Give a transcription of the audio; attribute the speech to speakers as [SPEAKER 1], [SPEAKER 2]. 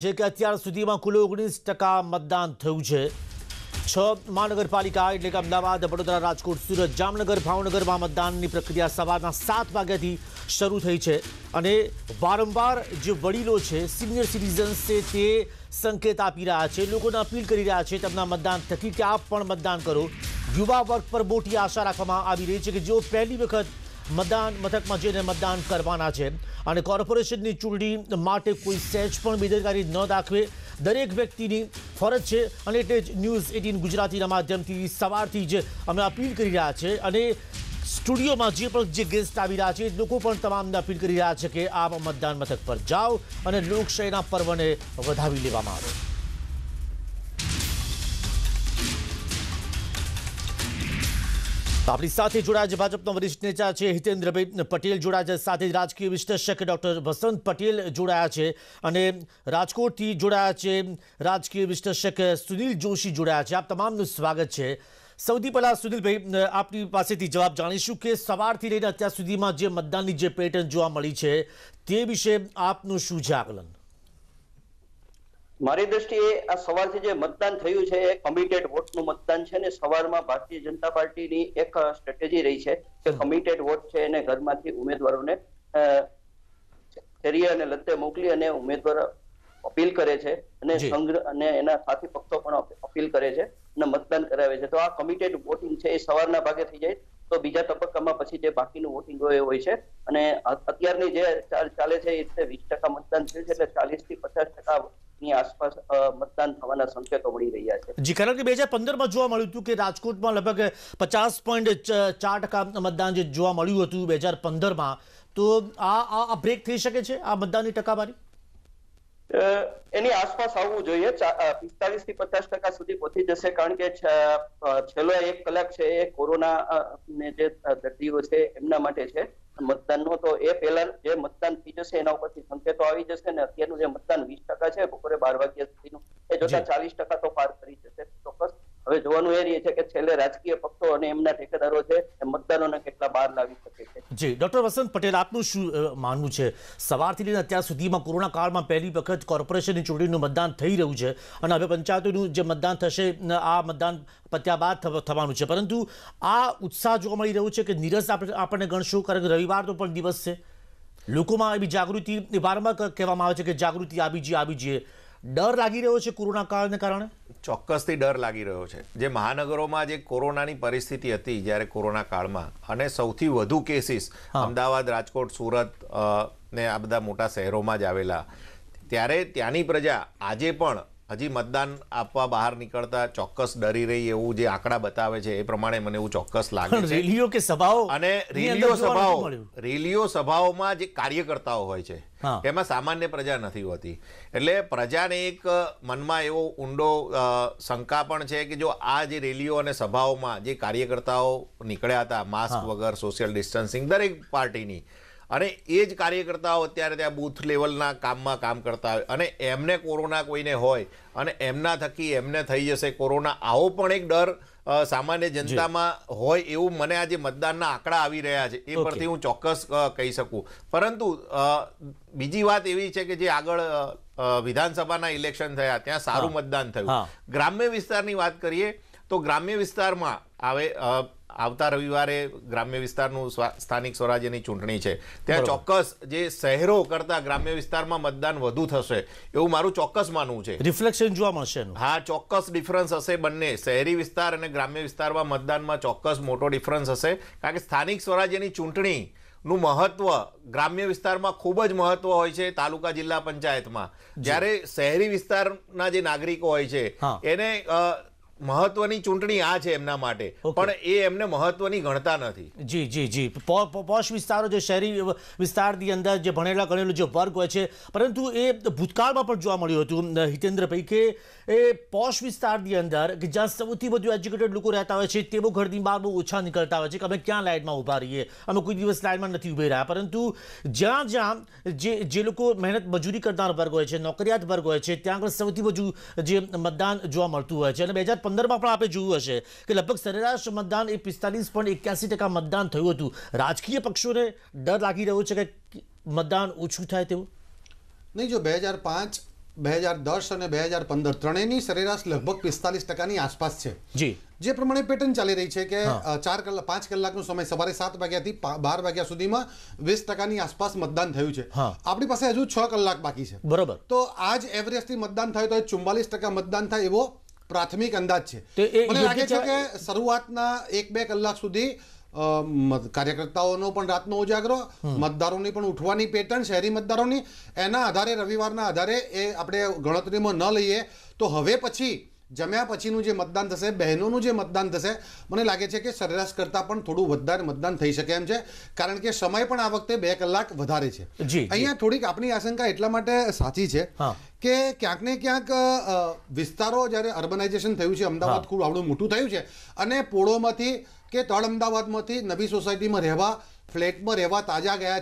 [SPEAKER 1] છે કે અત્યાર સુધીમાં કુલ ઓગણીસ ટકા મતદાન થયું છે છ મહાનગરપાલિકા એટલે કે અમદાવાદ વડોદરા રાજકોટ સુરત જામનગર ભાવનગરમાં મતદાનની પ્રક્રિયા સવારના સાત વાગ્યાથી શરૂ થઈ છે અને વારંવાર જે વડીલો છે સિનિયર સિટીઝન્સ છે તે સંકેત આપી રહ્યા છે લોકોને અપીલ કરી રહ્યા છે તેમના મતદાન થકી કે આપ પણ મતદાન કરો યુવા વર્ગ પર મોટી આશા રાખવામાં આવી રહી છે કે જેઓ પહેલી વખત મતદાન મથકમાં જઈને મતદાન કરવાના છે અને કોર્પોરેશનની ચૂંટણી માટે કોઈ સહેજ પણ બેદરકારી ન દાખવે દરેક વ્યક્તિની ફરજ છે અને એટલે જ ન્યૂઝ એટીન ગુજરાતીના માધ્યમથી સવારથી જ અમે અપીલ કરી રહ્યા છે અને સ્ટુડિયોમાં જે પણ જે ગેસ્ટ આવી રહ્યા છે એ લોકો પણ તમામને અપીલ કરી રહ્યા છે કે આ મતદાન મથક પર જાઓ અને લોકશાહીના પર્વને વધાવી લેવામાં આવે આપણી સાથે જોડાયા છે ભાજપના વરિષ્ઠ નેતા છે હિતેન્દ્રભાઈ પટેલ જોડાયા છે સાથે રાજકીય વિશ્લેષક ડૉક્ટર વસંત પટેલ જોડાયા છે અને રાજકોટથી જોડાયા છે રાજકીય વિશ્લેષક સુનિલ જોશી જોડાયા છે આપ તમામનું સ્વાગત છે સૌથી પહેલાં સુનિલભાઈ આપની પાસેથી જવાબ જાણીશું કે સવારથી લઈને અત્યાર સુધીમાં જે મતદાનની જે પેટર્ન જોવા મળી છે તે વિશે આપનું શું છે આકલન
[SPEAKER 2] મારી દ્રષ્ટિએ આ સવારથી જે મતદાન થયું છે એ કમિટેડ વોટનું મતદાન છે ને સવારમાં ભારતીય જનતા પાર્ટીની એક સ્ટ્રેટેજી રહી છે કે કમિટેડ વોટ છે એને ઘરમાંથી ઉમેદવારોને ફેરીએ અને લતે મોકલી અને ઉમેદવાર અપીલ કરે છે અને સંગ્રહ અને એના સાથી પક્ષો પણ અપીલ કરે છે અને મતદાન કરાવે છે તો આ કમિટેડ વોટિંગ છે એ સવારના ભાગે થઈ જાય તો બીજા તબક્કામાં પછી જે બાકીનું વોટિંગ હોય હોય છે અને અત્યારની જે ચાલે છે એ વીસ ટકા મતદાન થયું છે એટલે ચાલીસ થી પચાસ ટકા ની આસપાસ મતદાન થવાના સંકેતો મળી રહ્યા છે
[SPEAKER 1] જી કારણ કે બે હજાર પંદરમાં જોવા મળ્યું હતું કે રાજકોટમાં લગભગ પચાસ પોઈન્ટ ચાર ટકા મતદાન જે જોવા મળ્યું હતું બે હજાર પંદરમાં તો આ આ બ્રેક થઈ શકે છે આ મતદાનની ટકાવારી
[SPEAKER 2] એની આસપાસ આવવું જોઈએ પિસ્તાલીસ થી પચાસ ટકા સુધી પહોંચી જશે કારણ કે છેલ્લો એક કલાક છે એ કોરોના ને જે દર્દીઓ છે એમના માટે છે મતદાનનો તો એ પહેલા જે મતદાન થઈ જશે એના ઉપરથી સંકેતો આવી જશે ને અત્યારનું જે મતદાન વીસ ટકા છે બપોરે બાર વાગ્યા સુધીનું એ જોતા ચાલીસ ટકા તો પાર કરી જશે ચોક્કસ હવે જોવાનું એ રહે છે કે છેલ્લે રાજકીય પક્ષો અને એમના ઠેકેદારો છે મતદારોને કેટલા બહાર લાવી
[SPEAKER 1] જી ડોક્ટર વસંત પટેલ આપનું શું માનવું છે સવારથી લઈને અત્યાર સુધીમાં કોરોના કાળમાં પહેલી વખત કોર્પોરેશનની ચૂંટણીનું મતદાન થઈ રહ્યું છે અને હવે પંચાયતોનું જે મતદાન થશે આ મતદાન પત્યા બાદ થવાનું છે પરંતુ આ ઉત્સાહ જોવા મળી રહ્યો છે કે નિરસ આપણને ગણશું કારણ કે રવિવાર તો પણ દિવસ છે લોકોમાં એવી જાગૃતિ વારંવાર કહેવામાં આવે છે કે જાગૃતિ આવી જઈએ આવી જઈએ ડર લાગી રહ્યો છે કોરોના કાળને કારણે ચોક્કસથી ડર લાગી રહ્યો છે જે મહાનગરોમાં જે
[SPEAKER 3] કોરોનાની પરિસ્થિતિ હતી જ્યારે કોરોના કાળમાં અને સૌથી વધુ કેસીસ અમદાવાદ રાજકોટ સુરત ને આ બધા મોટા શહેરોમાં જ આવેલા ત્યારે ત્યાંની પ્રજા આજે પણ હજી મતદાન આપવા બહાર નીકળતા ચોક્કસ ડરી રહી એવું જે આંકડા બતાવે છે એ પ્રમાણે મને એવું ચોક્કસ લાગે છે
[SPEAKER 1] રેલીઓ કે સભાઓ અને રેલીઓ સભાઓ
[SPEAKER 3] રેલીઓ સભાઓમાં જે કાર્યકર્તાઓ હોય છે એમાં સામાન્ય પ્રજા નથી હોતી એટલે પ્રજાને એક મનમાં એવો ઊંડો શંકા પણ છે કે જો આ જે રેલીઓ અને સભાઓમાં જે કાર્યકર્તાઓ નીકળ્યા હતા માસ્ક વગર સોશિયલ ડિસ્ટન્સિંગ દરેક પાર્ટીની અને એ જ કાર્યકર્તાઓ અત્યારે ત્યાં બૂથ લેવલના કામમાં કામ કરતા હોય અને એમને કોરોના કોઈને હોય અને એમના થકી એમને થઈ જશે કોરોના આવો પણ એક ડર સામાન્ય જનતામાં હોય એવું મને આજે મતદાનના આંકડા આવી રહ્યા છે એ પરથી હું ચોક્કસ કહી શકું પરંતુ બીજી વાત એવી છે કે જે આગળ વિધાનસભાના ઇલેક્શન થયા ત્યાં સારું મતદાન થયું ગ્રામ્ય વિસ્તારની વાત કરીએ તો ગ્રામ્ય વિસ્તારમાં આવે આવતા રવિવારે ગ્રામ્ય વિસ્તારનું સ્થાનિક સ્વરાજ્યની ચૂંટણી છે ત્યાં ચોક્કસ જે શહેરો કરતા ગ્રામ્ય વિસ્તારમાં મતદાન વધુ થશે એવું મારું ચોક્કસ માનવું છે
[SPEAKER 1] રિફ્લેક્શન જોવા મળશે
[SPEAKER 3] હા ચોક્કસ ડિફરન્સ હશે બંને શહેરી વિસ્તાર અને ગ્રામ્ય વિસ્તારમાં મતદાનમાં ચોક્કસ મોટો ડિફરન્સ હશે કારણ કે સ્થાનિક સ્વરાજ્યની ચૂંટણી નું મહત્વ ગ્રામ્ય વિસ્તારમાં ખૂબ જ મહત્વ હોય છે તાલુકા જિલ્લા પંચાયતમાં જ્યારે શહેરી વિસ્તારના જે નાગરિકો હોય છે એને મહત્વની ચૂંટણી આ છે એમના
[SPEAKER 1] માટે પણ એ એમને મહત્વની ગણતા નથી જી જી જી પોશ વિસ્તારો જે શહેરી વિસ્તારની અંદર જે ભણેલા ગણેલો જે વર્ગ હોય છે પરંતુ એ ભૂતકાળમાં પણ જોવા મળ્યું હતું હિતેન્દ્રભાઈ કે એ પોશ વિસ્તારની અંદર કે જ્યાં સૌથી વધુ એજ્યુકેટેડ લોકો રહેતા હોય છે તેઓ ઘરની બહાર બહુ ઓછા નીકળતા હોય છે કે અમે ક્યાં લાઇનમાં ઊભા રહીએ અમે કોઈ દિવસ લાઇનમાં નથી ઊભી રહ્યા પરંતુ જ્યાં જ્યાં જે જે લોકો મહેનત મજૂરી કરનાર વર્ગ હોય છે નોકરિયાત વર્ગ હોય છે ત્યાં આગળ સૌથી વધુ જે મતદાન જોવા મળતું હોય છે અને બે પંદરમાં પણ આપણે જોયું હશે કે લગભગ સરેરાશ મતદાન એ પિસ્તાલીસ પોઈન્ટ એક્યાસી ટકા મતદાન થયું હતું રાજકીય પક્ષોને ડર લાગી રહ્યો છે કે મતદાન ઓછું થાય તેવું નહીં જો બે હજાર પાંચ બે હજાર
[SPEAKER 4] દસ અને બે હજાર પંદર ત્રણેયની સરેરાશ લગભગ પિસ્તાલીસ ટકાની આસપાસ છે જી જે પ્રમાણે પેટર્ન ચાલી રહી છે કે ચાર કલાક પાંચ કલાકનો સમય સવારે સાત વાગ્યાથી બાર વાગ્યા સુધીમાં વીસ ટકાની આસપાસ મતદાન થયું છે આપણી પાસે હજુ છ કલાક બાકી છે બરોબર તો આજ એવરેજથી મતદાન થાય તો ચુમ્બાલીસ ટકા મતદાન થાય એવો પ્રાથમિક અંદાજ છે મને લાગે છે કે શરૂઆતના એક બે કલાક સુધી કાર્યકર્તાઓનો પણ રાતનો ઉજાગરો મતદારોની પણ ઉઠવાની પેટર્ન શહેરી મતદારોની એના આધારે રવિવારના આધારે એ આપણે ગણતરીમાં ન લઈએ તો હવે પછી જમ્યા પછીનું જે મતદાન થશે બહેનોનું જે મતદાન થશે મને લાગે છે કે સરેરાશ કરતાં પણ થોડું વધારે મતદાન થઈ શકે એમ છે કારણ કે સમય પણ આ વખતે બે કલાક વધારે છે અહીંયા થોડીક આપણી આશંકા એટલા માટે સાચી છે કે ક્યાંક ને ક્યાંક વિસ્તારો જ્યારે અર્બનાઇઝેશન થયું છે અમદાવાદ ખૂબ આવડું મોટું થયું છે અને પોળોમાંથી કે તળ અમદાવાદમાંથી નવી સોસાયટીમાં રહેવા ફ્લેટમાં રહેવા તાજા ગયા